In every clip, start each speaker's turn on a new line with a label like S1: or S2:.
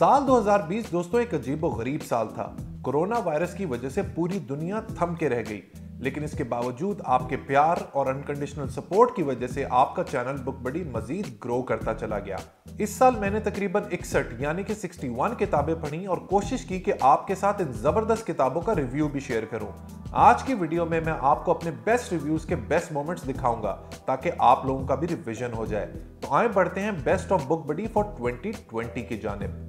S1: साल 2020 दोस्तों एक अजीब गरीब साल था कोरोना वायरस की वजह से पूरी दुनिया थम के रह गई लेकिन इसके बावजूद आपके प्यार और अनकंडीशनल सपोर्ट की वजह से आपका चैनल बुक बड़ी मजीद ग्रो करता चला गया इस साल मैंने तकरीबन इकसठ यानी कि 61 किताबें पढ़ी और कोशिश की कि आपके साथ इन ज़बरदस्त किताबों का रिव्यू भी शेयर करूं। आज की वीडियो में मैं आपको अपने बेस्ट रिव्यूज़ के बेस्ट मोमेंट्स दिखाऊंगा ताकि आप लोगों का भी रिविजन हो जाए तो आए बढ़ते हैं best of book buddy for twenty की जानब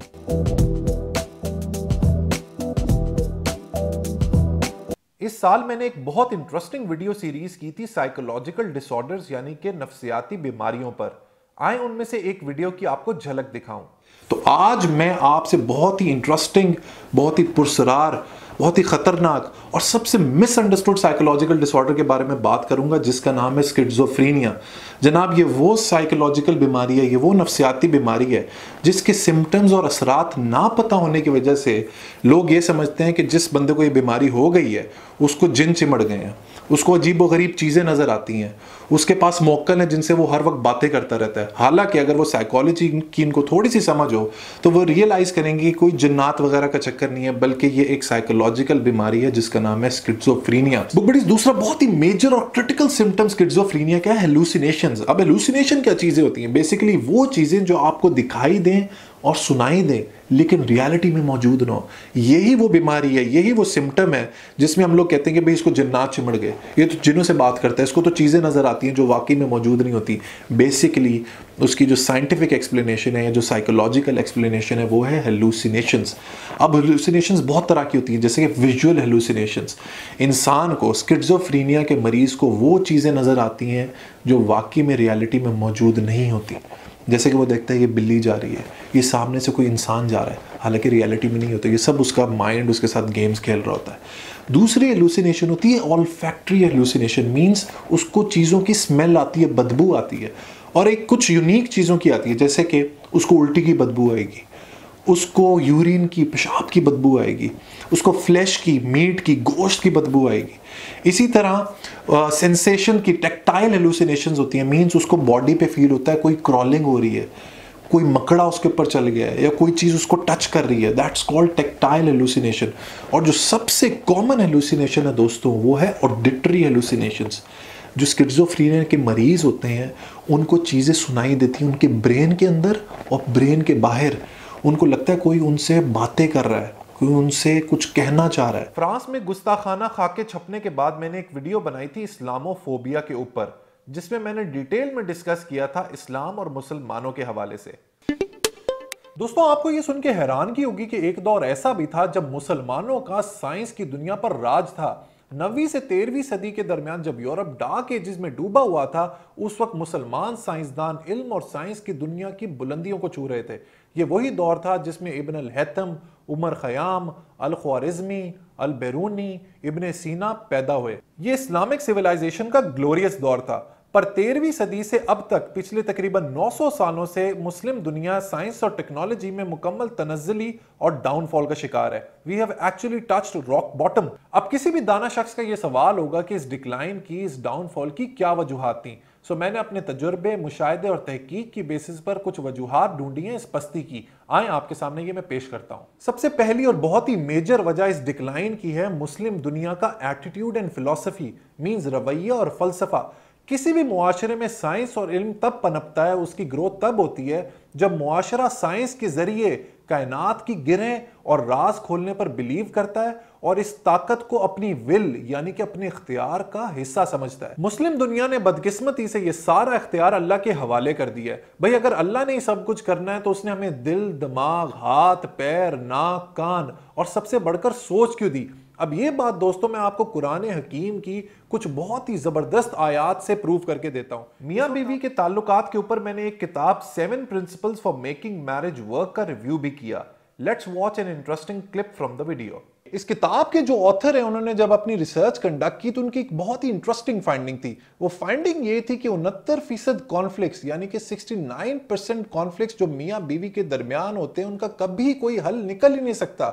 S1: इस साल मैंने एक बहुत इंटरेस्टिंग वीडियो सीरीज की थी साइकोलॉजिकल डिसऑर्डर्स यानी कि नफसियाती बीमारियों पर आए उनमें से एक वीडियो की आपको झलक दिखाऊं तो आज मैं आपसे बहुत ही इंटरेस्टिंग बहुत ही पुरसरार बहुत ही खतरनाक और सबसे मिसअंडरस्टूड साइकोलॉजिकल डिसऑर्डर के बारे में बात करूंगा जिसका नाम है स्किट्जोफ्रीनिया जनाब ये वो साइकोलॉजिकल बीमारी है ये वो नफसियाती बीमारी है जिसके सिम्टम्स और असरात ना पता होने की वजह से लोग ये समझते हैं कि जिस बंदे को ये बीमारी हो गई है उसको जिन चिमड़ गए हैं उसको अजीब गरीब चीज़ें नज़र आती हैं उसके पास मौकल हैं जिनसे वो हर वक्त बातें करता रहता है हालांकि अगर वो साइकोलॉजी की इनको थोड़ी सी समझ हो तो वो रियलाइज़ करेंगे कि कोई जन्नात वगैरह का चक्कर नहीं है बल्कि ये एक साइकोलॉजी साइकोलॉजिकल बीमारी है जिसका नाम है स्किट्सोफ्रीनिया बड़ी दूसरा बहुत ही मेजर और क्रिटिकल सिम्टम स्किट्सोफ्रीनिया क्या है हेलुसिनेशन अब हेलुसिनेशन क्या चीजें होती हैं बेसिकली वो चीजें जो आपको दिखाई दें और सुनाई दे लेकिन रियलिटी में मौजूद ना हो यही वो बीमारी है यही वो सिम्टम है जिसमें हम लोग कहते हैं कि भाई इसको जिन्नात चिमड़ गए ये तो जिनों से बात करता है इसको तो चीज़ें नज़र आती हैं जो वाकई में मौजूद नहीं होती बेसिकली उसकी जो साइंटिफिक एक्सप्लेनेशन है या जो साइकोलॉजिकल एक्सप्लेनेशन है वो है हेलूसिनेशंस अब हेलूसिनेशन बहुत तरह की होती हैं जैसे कि विजुअल हेलूसिनेशन इंसान को स्किट्जोफ्रीनिया के मरीज़ को वो चीज़ें नज़र आती हैं जो वाकई में रियलिटी में मौजूद नहीं होती जैसे कि वो देखता है ये बिल्ली जा रही है ये सामने से कोई इंसान जा रहा है हालांकि रियलिटी में नहीं होता ये सब उसका माइंड उसके साथ गेम्स खेल रहा होता है दूसरी एलूसिनेशन होती है ऑल फैक्ट्री एलूसिनेशन मीन्स उसको चीज़ों की स्मेल आती है बदबू आती है और एक कुछ यूनिक चीज़ों की आती है जैसे कि उसको उल्टी की बदबू आएगी उसको यूरिन की पेशाब की बदबू आएगी उसको फ्लैश की मीट की गोश्त की बदबू आएगी इसी तरह सेंसेशन की टेक्टाइल एलुसिनेशन होती हैं मीन्स उसको बॉडी पे फील होता है कोई क्रॉलिंग हो रही है कोई मकड़ा उसके ऊपर चल गया है या कोई चीज़ उसको टच कर रही है दैट्स कॉल्ड टेक्टाइल एलुसिनेशन और जो सबसे कॉमन एलुसिनेशन है दोस्तों वो है ऑडिटरी हेलुसिनेशंस जो स्किट्जोफ्रीनिया के मरीज़ होते हैं उनको चीज़ें सुनाई देती हैं उनके ब्रेन के अंदर और ब्रेन के बाहर उनको लगता है कोई उनसे बातें कर रहा है कोई उनसे कुछ कहना चाह रहा है फ्रांस में गुस्ताखाना खाके के छपने के बाद मैंने एक वीडियो बनाई थी इस्लामोफोबिया के ऊपर जिसमें मैंने डिटेल में डिस्कस किया था इस्लाम और मुसलमानों के हवाले से दोस्तों आपको यह सुनकर हैरान की होगी कि एक दौर ऐसा भी था जब मुसलमानों का साइंस की दुनिया पर राज था नवी से तेरहवीं सदी के दरमियान जब यूरोप डार्क एजिस में डूबा हुआ था उस वक्त मुसलमान साइंसदान इल्म और साइंस की दुनिया की बुलंदियों को छू रहे थे ये वही दौर था जिसमें इबन अलहतम उमर ख़याम अलख्वारिज़मी अलबैरूनी इबन सीना पैदा हुए ये इस्लामिक सिविलाइजेशन का ग्लोरियस दौर था पर तेरहवीं सदी से अब तक पिछले तकरीबन 900 सालों से मुस्लिम दुनिया साइंस और टेक्नोलॉजी में मुकम्मल तनजली और डाउनफॉल का शिकार है we have actually touched rock bottom अब किसी भी दाना शख्स का यह सवाल होगा कि इस डिक्लाइन की इस डाउनफॉल की क्या वजूहत थी सो मैंने अपने तजुर्बे मुशाहे और तहकीक की बेसिस पर कुछ वजूहत ढूंढी हैं इस पस्ती की आए आपके सामने ये मैं पेश करता हूँ सबसे पहली और बहुत ही मेजर वजह इस डिक्लाइन की है मुस्लिम दुनिया का एटीट्यूड एंड फिलोसफी मीन्स रवैया और फलसफा किसी भी मुआरे में साइंस और इल्म तब पनपता है उसकी ग्रोथ तब होती है जब माशरा साइंस के जरिए कायनात की गिरें और राज खोलने पर बिलीव करता है और इस ताकत को अपनी विल यानी कि अपने इख्तियार का हिस्सा समझता है मुस्लिम दुनिया ने बदकिस्मती से यह सारा इख्तियार अल्लाह के हवाले कर दिया है भाई अगर अल्लाह ने ही सब कुछ करना है तो उसने हमें दिल दिमाग हाथ पैर नाक कान और सबसे बढ़कर सोच क्यों दी अब ये बात दोस्तों मैं आपको कुरान हकीम की कुछ बहुत ही ज़बरदस्त आयात से प्रूव करके देता हूँ मियाँ बीवी के ताल्लुकात के ऊपर मैंने एक किताब seven principles for making marriage work का रिव्यू भी किया let's watch an interesting clip from the video इस किताब के जो ऑथर हैं उन्होंने जब अपनी रिसर्च कंडक्ट की तो उनकी एक बहुत ही इंटरेस्टिंग फाइंडिंग थी वो फाइंडिंग ये थी कि उनहत्तर फीसद कॉन्फ्लिक्स यानी कि 69 परसेंट कॉन्फ्लिक्स जो मियाँ बीवी के दरमियान होते हैं उनका कभी कोई हल निकल ही नहीं सकता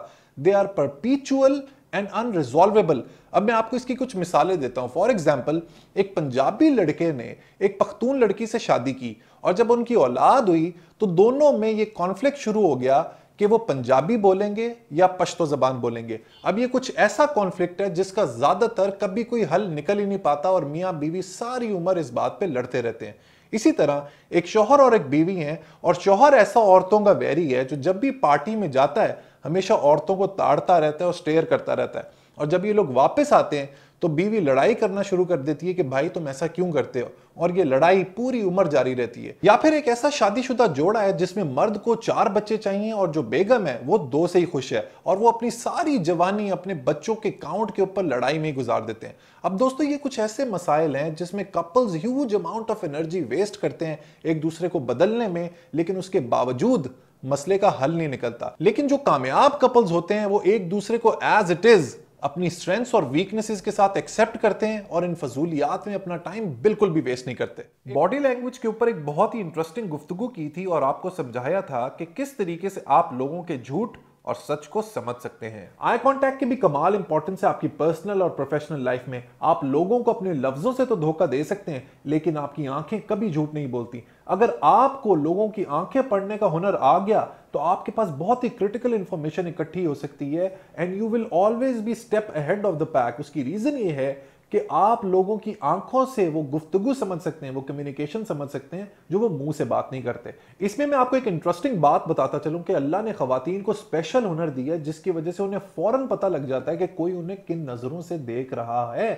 S1: दे आर परपीचुअल एंड अनरिजॉल्वेबल अब मैं आपको इसकी कुछ मिसालें देता हूँ फॉर एग्जाम्पल एक पंजाबी लड़के ने एक पख्तून लड़की से शादी की और जब उनकी औलाद हुई तो दोनों में ये कॉन्फ्लिक्ट शुरू हो गया कि वो पंजाबी बोलेंगे या पश्तो जबान बोलेंगे अब ये कुछ ऐसा कॉन्फ्लिक्ट है जिसका ज़्यादातर कभी कोई हल निकल ही नहीं पाता और मियाँ बीवी सारी उम्र इस बात पर लड़ते रहते हैं इसी तरह एक शोहर और एक बीवी हैं और शोहर ऐसा औरतों का वैरी है जो जब भी पार्टी में जाता है हमेशा औरतों को ताड़ता रहता है और स्टेयर करता रहता है और जब ये लोग वापस आते हैं तो बीवी लड़ाई करना शुरू कर देती है कि भाई तुम ऐसा क्यों करते हो और ये लड़ाई पूरी उम्र जारी रहती है या फिर एक ऐसा शादीशुदा जोड़ा है जिसमें मर्द को चार बच्चे चाहिए और जो बेगम है वो दो से ही खुश है और वो अपनी सारी जवानी अपने बच्चों के काउंट के ऊपर लड़ाई में गुजार देते हैं अब दोस्तों ये कुछ ऐसे मसाइल हैं जिसमें couples huge amount of energy waste करते हैं एक दूसरे को बदलने में लेकिन उसके बावजूद मसले का हल नहीं निकलता लेकिन जो कामयाब कपल्स होते हैं वो एक दूसरे को एज इट इज अपनी स्ट्रेंथ्स और वीकनेसेस के साथ एक्सेप्ट करते हैं और इन फजूलियात में अपना टाइम बिल्कुल भी वेस्ट नहीं करते बॉडी लैंग्वेज के ऊपर एक बहुत ही इंटरेस्टिंग गुफ्तु की थी और आपको समझाया था कि किस तरीके से आप लोगों के झूठ और सच को समझ सकते हैं आई कॉन्टैक्ट की भी कमाल इंपॉर्टेंस है आपकी पर्सनल और प्रोफेशनल लाइफ में आप लोगों को अपने लफ्जों से तो धोखा दे सकते हैं लेकिन आपकी आंखें कभी झूठ नहीं बोलती अगर आपको लोगों की आंखें पढ़ने का हुनर आ गया तो आपके पास बहुत ही क्रिटिकल इंफॉर्मेशन इकट्ठी हो सकती है and you will always be step ahead of the pack उसकी रीजन ये है कि आप लोगों की आंखों से वो गुफ्तगु समझ सकते हैं वो कम्युनिकेशन समझ सकते हैं जो वो मुंह से बात नहीं करते इसमें मैं आपको एक इंटरेस्टिंग बात बताता चलूं कि अल्लाह ने खातन को स्पेशल हुनर दिया है जिसकी वजह से उन्हें फ़ौरन पता लग जाता है कि कोई उन्हें किन नज़रों से देख रहा है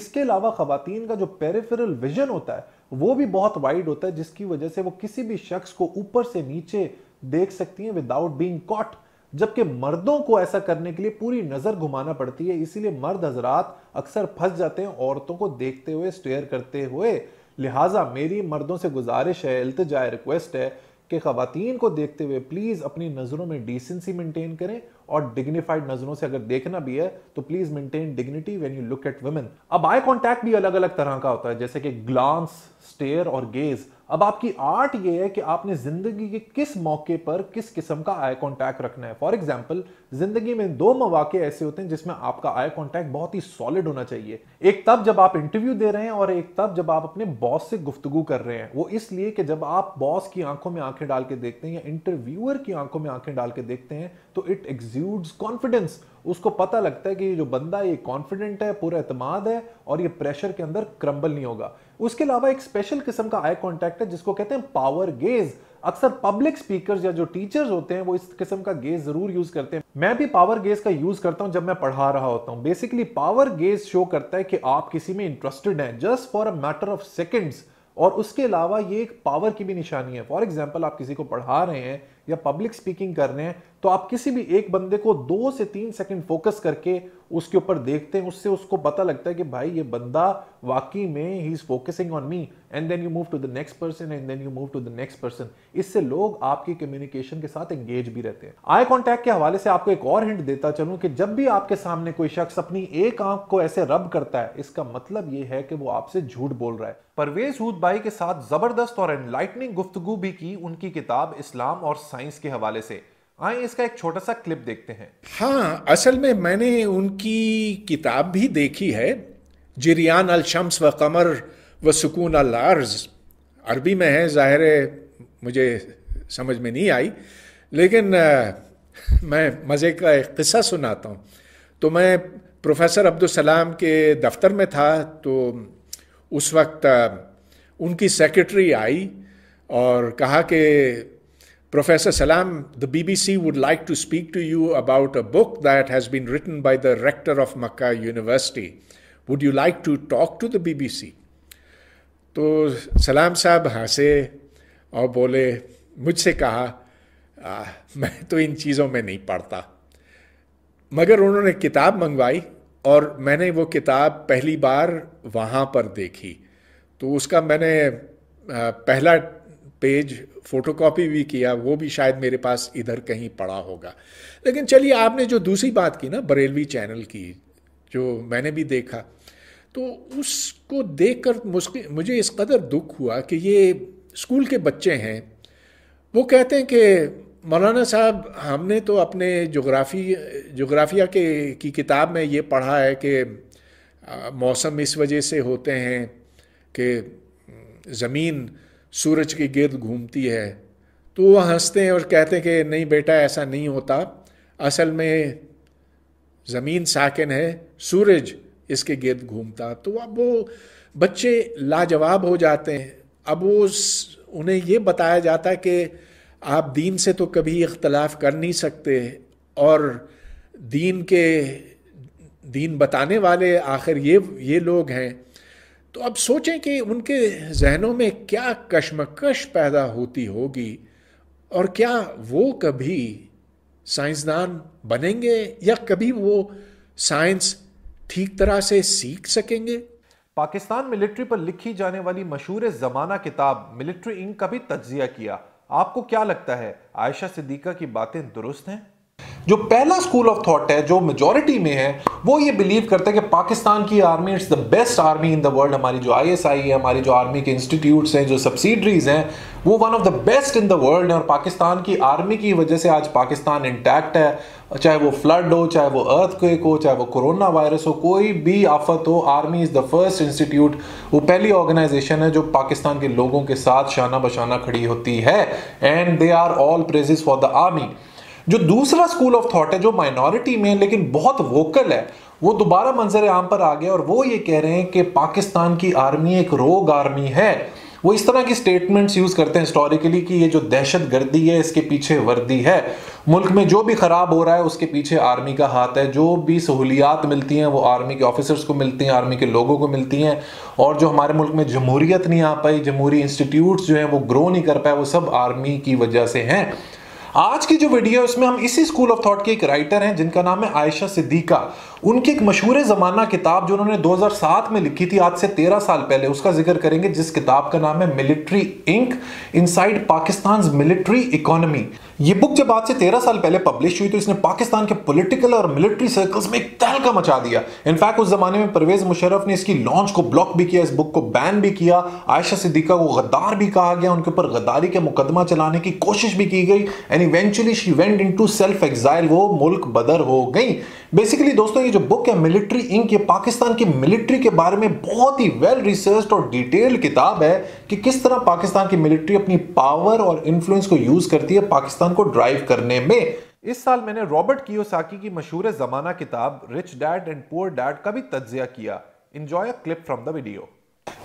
S1: इसके अलावा खातन का जो पेरिफेरल विजन होता है वो भी बहुत वाइड होता है जिसकी वजह से वो किसी भी शख्स को ऊपर से नीचे देख सकती है विदाउट बींग कॉट जबकि मर्दों को ऐसा करने के लिए पूरी नज़र घुमाना पड़ती है इसीलिए मर्द हजरात अक्सर फंस जाते हैं औरतों को देखते हुए स्टेयर करते हुए लिहाजा मेरी मर्दों से गुजारिश है अल्तजा रिक्वेस्ट है कि खातन को देखते हुए प्लीज़ अपनी नज़रों में डिसेंसी मेंटेन करें और डिग्निफाइड नज़रों से अगर देखना भी है तो please maintain dignity when you look at women अब आई कॉन्टैक्ट भी अलग अलग तरह का होता है जैसे कि ग्लांस स्टेयर और गेज़ अब आपकी आर्ट ये है कि आपने जिंदगी के किस मौके पर किस किस्म का आई कॉन्टैक्ट रखना है फॉर एग्जाम्पल जिंदगी में दो मौाक़े ऐसे होते हैं जिसमें आपका आई कॉन्टैक्ट बहुत ही सॉलिड होना चाहिए एक तब जब आप इंटरव्यू दे रहे हैं और एक तब जब आप अपने बॉस से गुफ्तगु कर रहे हैं वो इसलिए कि जब आप बॉस की आंखों में आंखें डाल के देखते हैं या इंटरव्यूअर की आंखों में आंखें डाल के देखते हैं तो इट एग्ज्यूड्स कॉन्फिडेंस उसको पता लगता है कि ये जो बंदा ये कॉन्फिडेंट है पूरा अतमाद है और ये प्रेशर के अंदर क्रम्बल नहीं होगा उसके अलावा एक स्पेशल किस्म का आई कॉन्टैक्ट है जिसको कहते हैं पावर गेज अक्सर पब्लिक स्पीकर या जो टीचर्स होते हैं वो इस किस्म का गेज जरूर यूज करते हैं मैं भी पावर गेज का यूज करता हूं जब मैं पढ़ा रहा होता हूं बेसिकली पावर गेज शो करता है कि आप किसी में इंटरेस्टेड हैं just for a matter of seconds और उसके अलावा ये एक पावर की भी निशानी है फॉर एग्जाम्पल आप किसी को पढ़ा रहे हैं या पब्लिक स्पीकिंग कर रहे हैं तो आप किसी भी एक बंदे को दो से तीन सेकंड फोकस करके उसके ऊपर देखते हैं उससे उसको पता लगता है कि भाई ये बंदा वाकई में ही is focusing on me and then you move to the next person and then you move to the next person इससे लोग आपकी कम्युनिकेशन के साथ एंगेज भी रहते हैं आई कॉन्टैक्ट के हवाले से आपको एक और हिंट देता चलूँ कि जब भी आपके सामने कोई शख्स अपनी एक आंख को ऐसे रब करता है इसका मतलब ये है कि वो आपसे झूठ बोल रहा है परवेज हूद भाई के साथ जबरदस्त और एनलाइटनिंग गुफ्तगु भी की उनकी किताब इस्लाम और साइंस के हवाले से आए इसका एक छोटा सा क्लिप देखते हैं
S2: हाँ असल में मैंने उनकी किताब भी देखी है जिरियान अल शम्स व कमर व सुकून अल अर्ज अरबी में है ज़ाहिर मुझे समझ में नहीं आई लेकिन आ, मैं मज़े का एक किस्सा सुनाता हूँ तो मैं प्रोफेसर अब्दुलसलाम के दफ्तर में था तो उस वक्त उनकी सेक्रेटरी आई और कहा कि Professor Salam, the BBC would like to speak to you about a book that has been written by the rector of Makkah University. Would you like to talk to the BBC? तो सलाम साहब हंसे और बोले मुझसे कहा आ, मैं तो इन चीज़ों में नहीं पढ़ता मगर उन्होंने किताब मंगवाई और मैंने वो किताब पहली बार वहाँ पर देखी तो उसका मैंने पहला पेज फोटोकॉपी भी किया वो भी शायद मेरे पास इधर कहीं पड़ा होगा लेकिन चलिए आपने जो दूसरी बात की ना बरेलवी चैनल की जो मैंने भी देखा तो उसको देख कर मुझे इस कदर दुख हुआ कि ये स्कूल के बच्चे हैं वो कहते हैं कि मौलाना साहब हमने तो अपने जोग्राफी जोग्राफिया के की किताब में ये पढ़ा है कि मौसम इस वजह से होते हैं कि ज़मीन सूरज के गिर्द घूमती है तो वह हंसते हैं और कहते हैं कि नहीं बेटा ऐसा नहीं होता असल में ज़मीन साकिन है सूरज इसके गिर्द घूमता तो अब वो बच्चे लाजवाब हो जाते हैं अब वो उन्हें ये बताया जाता है कि आप दीन से तो कभी इख्तलाफ कर नहीं सकते और दीन के दीन बताने वाले आखिर ये ये लोग हैं तो अब सोचें कि उनके जहनों में क्या कशमकश पैदा होती होगी और क्या वो कभी साइंसदान बनेंगे या कभी वो साइंस ठीक तरह से सीख सकेंगे पाकिस्तान मिलिट्री पर लिखी जाने वाली
S1: मशहूर ज़माना किताब मिलिट्री इंक का भी तजिया किया आपको क्या लगता है आयशा सिद्दीका की बातें दुरुस्त हैं जो पहला स्कूल ऑफ थॉट है जो मेजोरिटी में है वो ये बिलीव करते हैं कि पाकिस्तान की army it's the best army in the world हमारी जो आईएसआई है हमारी जो आर्मी के इंस्टीट्यूट्स हैं जो सब्सिडरीज हैं वो one of the best in the world है और पाकिस्तान की आर्मी की वजह से आज पाकिस्तान इंटैक्ट है चाहे वो फ्लड हो चाहे वो अर्थ हो चाहे वो कोरोना वायरस हो कोई भी आफत हो army is the first institute वो पहली ऑर्गेनाइजेशन है जो पाकिस्तान के लोगों के साथ शाना बशाना खड़ी होती है and they are all praises for the army जो दूसरा स्कूल ऑफ थॉट है जो माइनॉरिटी में लेकिन बहुत वोकल है वो दोबारा मंजर आम पर आ गया और वो ये कह रहे हैं कि पाकिस्तान की आर्मी एक रोग आर्मी है वो इस तरह की स्टेटमेंट्स यूज़ करते हैं हिस्टोरिकली कि ये जो दहशत गर्दी है इसके पीछे वर्दी है मुल्क में जो भी ख़राब हो रहा है उसके पीछे आर्मी का हाथ है जो भी सहूलियात मिलती हैं वो आर्मी के ऑफिसर्स को मिलती हैं आर्मी के लोगों को मिलती हैं और जो हमारे मुल्क में जमहूरियत नहीं आ पाई जमहूरी इंस्टीट्यूट जो हैं वो ग्रो नहीं कर पाए वो सब आर्मी की वजह से हैं आज की जो वीडियो है उसमें हम इसी स्कूल ऑफ थॉट के एक राइटर हैं जिनका नाम है आयशा सिद्दीका उनकी एक मशहूर ज़माना किताब जो उन्होंने 2007 में लिखी थी आज से 13 साल पहले उसका जिक्र करेंगे जिस किताब का नाम है military inc inside Pakistan military economy ये बुक जब आज से 13 साल पहले पब्लिश हुई तो इसने पाकिस्तान के पॉलिटिकल और मिलिट्री सर्कल्स में एक तहलका मचा दिया इनफैक्ट उस जमाने में परवेज मुशर्रफ ने इसकी लॉन्च को ब्लॉक भी किया इस बुक को बैन भी किया आयशा सिद्दीका को गद्दार भी कहा गया उनके ऊपर गद्दारी के मुकदमा चलाने की कोशिश भी की गई and eventually she went in self exile वो मुल्क बदर हो गई बेसिकली दोस्तों ये जो बुक है मिलिट्री इंक ये पाकिस्तान की मिलिट्री के बारे में बहुत ही वेल रिसर्च और डिटेल्ड किताब है कि किस तरह पाकिस्तान की मिलिट्री अपनी पावर और इन्फ्लुएंस को यूज करती है पाकिस्तान को ड्राइव करने में इस साल मैंने रॉबर्ट कियोसाकी की मशहूर जमाना किताब rich dad and poor dad का भी तजिया किया enjoy a clip from the video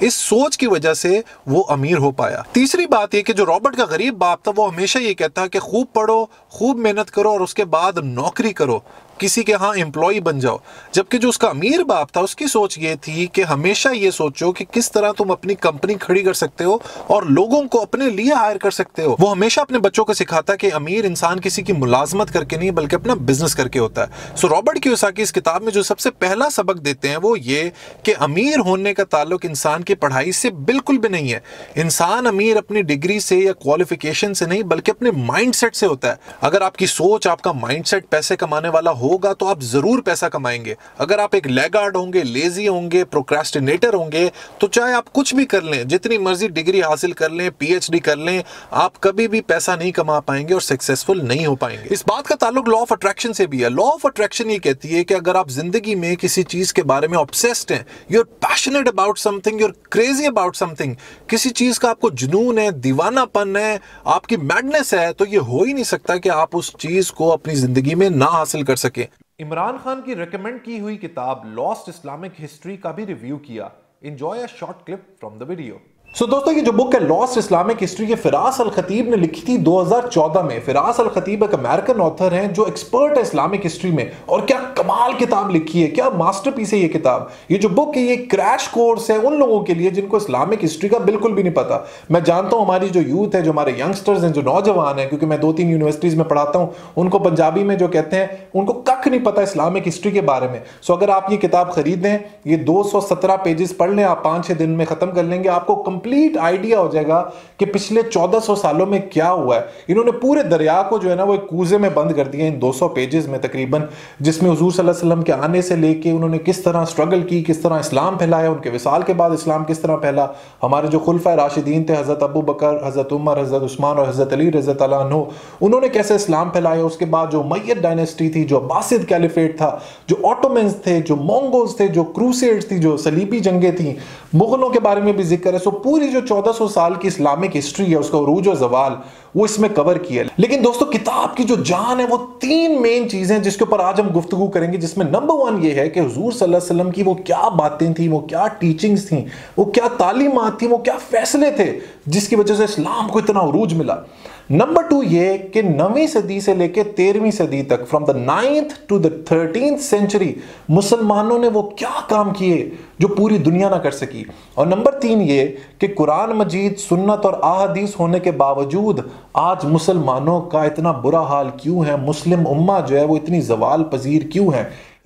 S1: इस सोच की वजह से वो अमीर हो पाया तीसरी बात ये कि जो रॉबर्ट का गरीब बाप था वो हमेशा ये कहता कि खूब पढ़ो खूब मेहनत करो और उसके बाद नौकरी करो किसी के यहाँ एम्प्लॉय बन जाओ जबकि जो उसका अमीर बाप था उसकी सोच ये थी कि हमेशा ये सोचो कि किस तरह तुम अपनी कंपनी खड़ी कर सकते हो और लोगों को अपने लिए हायर कर सकते हो वो हमेशा अपने बच्चों को सिखाता कि अमीर इंसान किसी की मुलाजमत करके नहीं बल्कि अपना बिजनेस करके होता है सो रॉबर्ट की इस किताब में जो सबसे पहला सबक देते हैं वो ये कि अमीर होने का ताल्लुक इंसान की पढ़ाई से बिल्कुल भी नहीं है इंसान अमीर अपनी डिग्री से या क्वालिफिकेशन से नहीं बल्कि अपने माइंड से होता है अगर आपकी सोच आपका माइंड पैसे कमाने वाला हो होगा तो आप ज़रूर पैसा कमाएंगे अगर आप एक लेगार्ड होंगे लेजी होंगे प्रोक्रेस्टिनेटर होंगे तो चाहे आप कुछ भी कर लें जितनी मर्जी डिग्री हासिल कर लें पीएचडी कर लें आप कभी भी पैसा नहीं कमा पाएंगे और सक्सेसफुल नहीं हो पाएंगे इस बात का ताल्लुक लॉ ऑफ अट्रैक्शन से भी है लॉ ऑफ अट्रैक्शन ये कहती है कि अगर आप जिंदगी में किसी चीज़ के बारे में ऑब्सेस्ड हैं you are passionate about something you are crazy about something किसी चीज़ का आपको जुनून है दीवानापन है आपकी मैडनेस है तो ये हो ही नहीं सकता कि आप उस चीज़ को अपनी जिंदगी में ना हासिल कर सके सके इमरान खान की रिकमेंड की हुई किताब लॉस्ट इस्लामिक हिस्ट्री का भी रिव्यू किया enjoy a short clip from the video so so, दोस्तों ये जो बुक है लॉस्ट इस्लामिक हिस्ट्री ये फिरास अल खतीब ने लिखी थी 2014 में फिरास अल खतीब एक अमेरिकन ऑथर हैं जो एक्सपर्ट है इस्लामिक हिस्ट्री में और क्या कमाल किताब लिखी है क्या मास्टरपीस है ये किताब ये जो बुक है ये क्रैश कोर्स है उन लोगों के लिए जिनको इस्लामिक हिस्ट्री का बिल्कुल भी नहीं पता मैं जानता हूँ हमारी जो यूथ है जो हमारे यंगस्टर्स हैं जो नौजवान हैं क्योंकि मैं दो तीन यूनिवर्सिटीज़ में पढ़ाता हूँ उनको पंजाबी में जो कहते हैं उनको कख नहीं पता इस्लामिक हिस्ट्री के बारे में सो अगर आप ये किताब खरीदें ये दो पेजेस पढ़ लें आप पाँच छः दिन में ख़त्म कर लेंगे आपको कम कंप्लीट आइडिया हो जाएगा कि पिछले 1400 सालों में क्या हुआ है इन्होंने पूरे दरिया को जो है ना वो एक कूजे में बंद कर दिया इन 200 पेजेस में तकरीबन जिसमें हजूर वसल्लम के आने से लेके उन्होंने किस तरह स्ट्रगल की किस तरह इस्लाम फैलाया उनके विसाल के बाद इस्लाम किस तरह फैला हमारे जो खुलफा राशिदीन थे हज़रत अबू बकर हज़रत उमर हज़रत उस्मान और हज़रत अली रज़त हो उन्होंने कैसे इस्लाम फैलाया उसके बाद जो मैत डायनेस्टी थी जो अब्बासिद कैलिफेट था जो ऑटोमेंस थे जो मोंगोज थे जो क्रूसेड थी जो सलीबी जंगें थी मुग़लों के बारे में भी जिक्र है सो पूरी जो 1400 साल की इस्लामिक हिस्ट्री है उसका रूज और जवाल वो इसमें कवर किया है लेकिन दोस्तों किताब की जो जान है वो तीन मेन चीज़ें हैं जिसके ऊपर आज हम गुफ्तु करेंगे जिसमें नंबर वन ये है कि हजूर सल्लम की वो क्या बातें थी वो क्या टीचिंग्स थी वो क्या तालीमत थी वो क्या फैसले थे जिसकी वजह से इस्लाम को इतना अरूज मिला नंबर टू ये कि नवीं सदी से लेकर तेरहवीं सदी तक from the ninth to the thirteen century मुसलमानों ने वो क्या काम किए जो पूरी दुनिया ना कर सकी और नंबर तीन ये कि कुरान मजीद सुन्नत और अहदीस होने के बावजूद आज मुसलमानों का इतना बुरा हाल क्यों है मुस्लिम उम्मा जो है वो इतनी जवाल पजीर क्यों है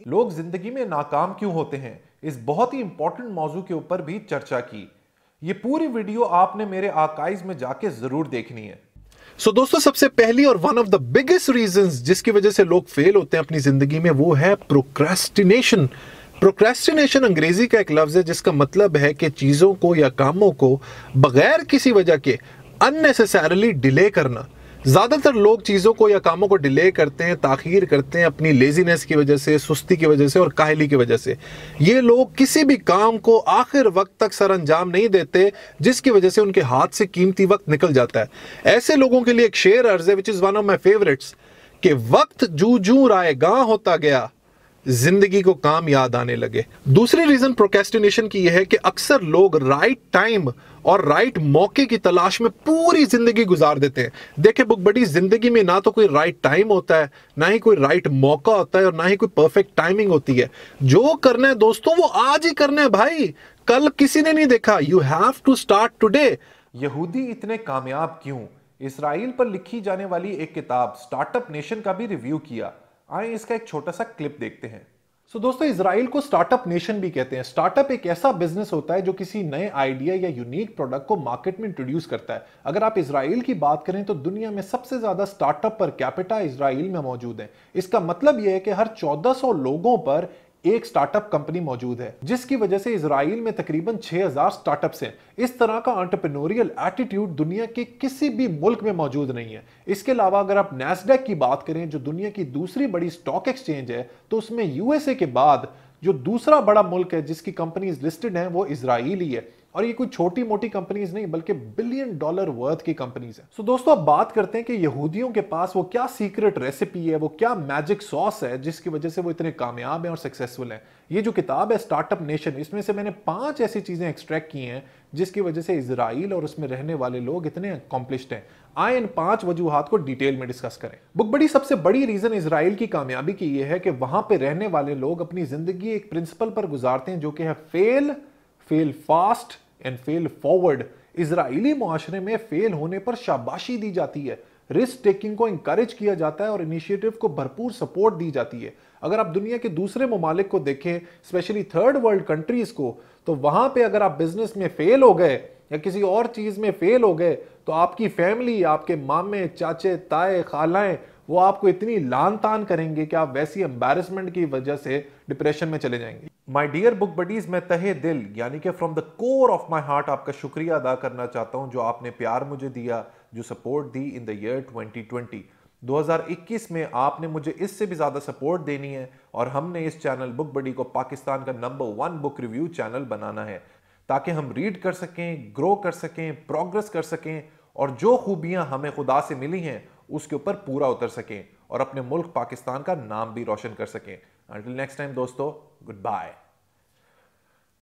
S1: लोग ज़िंदगी में नाकाम क्यों होते हैं इस बहुत ही इंपॉर्टेंट मौजू के ऊपर भी चर्चा की ये पूरी वीडियो आपने मेरे आकाइज में जाके ज़रूर देखनी है सो so, दोस्तों सबसे पहली और one of the biggest reason जिसकी वजह से लोग फेल होते हैं अपनी जिंदगी में वो है प्रोक्रेस्टिनेशन प्रोक्रेस्टिनेशन अंग्रेजी का एक लफ्ज़ है जिसका मतलब है कि चीज़ों को या कामों को बगैर किसी वजह के अननेसेसरली डिले करना ज़्यादातर लोग चीज़ों को या कामों को डिले करते हैं ताखीर करते हैं अपनी लेजीनेस की वजह से सुस्ती की वजह से और काहली की वजह से ये लोग किसी भी काम को आखिर वक्त तक सर अंजाम नहीं देते जिसकी वजह से उनके हाथ से कीमती वक्त निकल जाता है ऐसे लोगों के लिए एक शेर अर्ज है which is one of my favourites कि वक्त जू जू राय गां होता गया जिंदगी को काम याद आने लगे दूसरी रीजन प्रोकेस्टिनेशन की यह है कि अक्सर लोग राइट टाइम और राइट मौके की तलाश में पूरी जिंदगी गुजार देते हैं देखे बुक बड़ी जिंदगी में ना तो कोई राइट टाइम होता है ना ही कोई राइट मौका होता है और ना ही कोई परफेक्ट टाइमिंग होती है जो करना है दोस्तों वो आज ही करना है भाई कल किसी ने नहीं देखा you have to start today यहूदी इतने कामयाब क्यों इसराइल पर लिखी जाने वाली एक किताब स्टार्टअप नेशन का भी रिव्यू किया आइए इसका एक छोटा सा क्लिप देखते हैं सो so, दोस्तों इसराइल को स्टार्टअप नेशन भी कहते हैं स्टार्टअप एक ऐसा बिजनेस होता है जो किसी नए आइडिया या यूनिक प्रोडक्ट को मार्केट में इंट्रोड्यूस करता है अगर आप इसराइल की बात करें तो दुनिया में सबसे ज्यादा स्टार्टअप पर कैपिटा इसराइल में मौजूद है इसका मतलब यह है कि हर 1400 लोगों पर एक स्टार्टअप कंपनी मौजूद है जिसकी वजह से इसराइल में तकरीबन 6000 स्टार्टअप्स हैं इस तरह का ऑन्टरप्रनोरियल एटीट्यूड दुनिया के किसी भी मुल्क में मौजूद नहीं है इसके अलावा अगर आप नेस्डेक की बात करें जो दुनिया की दूसरी बड़ी स्टॉक एक्सचेंज है तो उसमें यूएसए के बाद जो दूसरा बड़ा मुल्क है जिसकी कंपनीज लिस्टेड हैं वो इसराइल ही है और ये कोई छोटी मोटी कंपनीज नहीं बल्कि बिलियन डॉलर वर्थ की कंपनीज है सो so दोस्तों अब बात करते हैं कि यहूदियों के पास वो क्या सीक्रेट रेसिपी है वो क्या मैजिक सॉस है जिसकी वजह से वो इतने कामयाब हैं और सक्सेसफुल हैं ये जो किताब है स्टार्टअप नेशन इसमें से मैंने पांच ऐसी चीज़ें एक्सट्रैक्ट की हैं जिसकी वजह से इसराइल और उसमें रहने वाले लोग इतने अकॉम्प्लिश्ड हैं आए इन पांच वजूहत को डिटेल में डिस्कस करें बुक बड़ी सबसे बड़ी रीजन इसराइल की कामयाबी की यह है कि वहां पर रहने वाले लोग अपनी जिंदगी एक प्रिंसिपल पर गुजारते हैं जो कि है fail fail fast and fail forward Israeli माशरे में फेल होने पर शाबाशी दी जाती है रिस्क टेकिंग को इंकरेज किया जाता है और इनिशिएटिव को भरपूर सपोर्ट दी जाती है अगर आप दुनिया के दूसरे ममालिक को देखें स्पेशली थर्ड वर्ल्ड कंट्रीज़ को तो वहां पे अगर आप बिजनेस में फेल हो गए या किसी और चीज़ में फेल हो गए तो आपकी फैमिली आपके मामे चाचे ताए खालाएं वो आपको इतनी लान तान करेंगे कि आप वैसी एम्बेरसमेंट की वजह से डिप्रेशन में चले जाएंगे माई डियर बुक बडीज मैं तहे दिल यानी कि from the core of my heart आपका शुक्रिया अदा करना चाहता हूँ जो आपने प्यार मुझे दिया जो सपोर्ट दी इन द ईयर 2020 2021 में आपने मुझे इससे भी ज़्यादा सपोर्ट देनी है और हमने इस चैनल बुक बडी को पाकिस्तान का number one book review channel बनाना है ताकि हम रीड कर सकें ग्रो कर सकें प्रोग्रेस कर सकें और जो खूबियां हमें खुदा से मिली हैं उसके ऊपर पूरा उतर सकें और अपने मुल्क पाकिस्तान का नाम भी रोशन कर सकें अंटिल नेक्स्ट टाइम दोस्तों गुड बाय